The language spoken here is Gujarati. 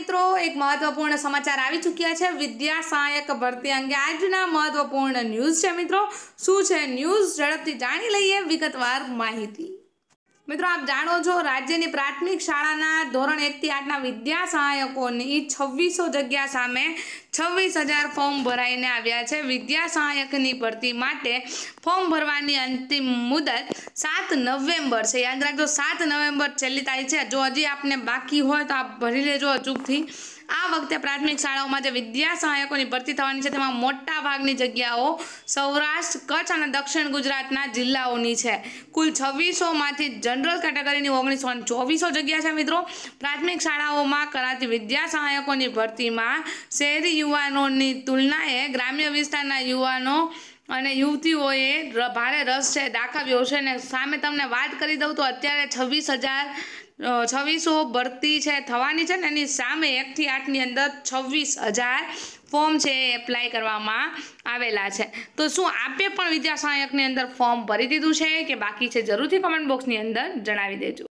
મિત્રો એક મહત્વપૂર્ણ સમાચાર આવી ચૂક્યા છે વિદ્યા સહાયક ભરતી અંગે આજના મહત્વપૂર્ણ ન્યૂઝ છે મિત્રો શું છે ન્યૂઝ ઝડપથી જાણી લઈએ વિગતવાર માહિતી મિત્રો આપ જાણો છો રાજ્યની પ્રાથમિક શાળાના ધોરણ એકથી આઠના વિદ્યા સહાયકોની છવ્વીસો જગ્યા સામે છવ્વીસ હજાર ફોર્મ ભરાઈને આવ્યા છે વિદ્યા સહાયકની ભરતી માટે ફોર્મ ભરવાની અંતિમ મુદત સાત નવેમ્બર છે યાદ રાખજો સાત નવેમ્બર છેલ્લી તારીખ છે જો હજી આપને બાકી હોય તો આપ ભરી લેજો અચૂકથી આ વખતે પ્રાથમિક શાળાઓમાં જે વિદ્યા સહાયકોની ભરતી થવાની છે તેમાં મોટા ભાગની જગ્યાઓ સૌરાષ્ટ્ર કચ્છ અને દક્ષિણ ગુજરાતના જિલ્લાઓની છે કુલ છવ્વીસોમાંથી જનરલ કેટેગરીની ઓગણીસો અને ચોવીસો જગ્યા છે મિત્રો પ્રાથમિક શાળાઓમાં કરાતી વિદ્યા સહાયકોની ભરતીમાં શહેરી યુવાનોની તુલનાએ ગ્રામ્ય વિસ્તારના યુવાનો અને યુવતીઓએ ભારે રસ છે દાખવ્યો છે ને સામે તમને વાત કરી દઉં તો અત્યારે છવ્વીસ હજાર છવ્વીસો ભરતી છે થવાની છે ને એની સામે એકથી આઠની અંદર છવ્વીસ હજાર ફોર્મ છે એ એપ્લાય કરવામાં આવેલા છે તો શું આપે પણ વિદ્યા અંદર ફોર્મ ભરી દીધું છે કે બાકી છે જરૂરથી કમેન્ટ બોક્સની અંદર જણાવી દેજો